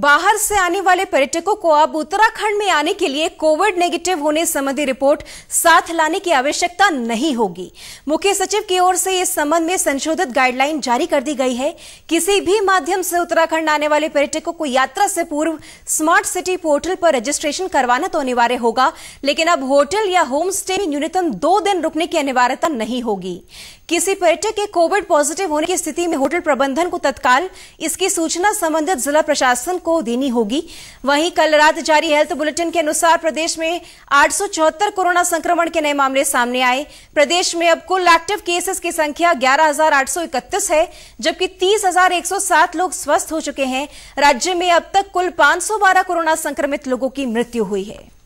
बाहर से आने वाले पर्यटकों को अब उत्तराखंड में आने के लिए कोविड नेगेटिव होने संबंधी रिपोर्ट साथ लाने की आवश्यकता नहीं होगी मुख्य सचिव की ओर से इस संबंध में संशोधित गाइडलाइन जारी कर दी गई है किसी भी माध्यम से उत्तराखंड आने वाले पर्यटकों को यात्रा से पूर्व स्मार्ट सिटी पोर्टल पर रजिस्ट्रेशन करवाना तो अनिवार्य होगा लेकिन अब होटल या होम स्टे न्यूनतम दो दिन रुकने की अनिवार्यता नहीं होगी किसी पर्यटक के कोविड पॉजिटिव होने की स्थिति में होटल प्रबंधन को तत्काल इसकी सूचना संबंधित जिला प्रशासन को देनी होगी वहीं कल रात जारी हेल्थ बुलेटिन के अनुसार प्रदेश में आठ कोरोना संक्रमण के नए मामले सामने आए प्रदेश में अब कुल एक्टिव केसेस की संख्या ग्यारह है जबकि तीस लोग स्वस्थ हो चुके हैं राज्य में अब तक कुल पांच कोरोना संक्रमित लोगों की मृत्यु हुई है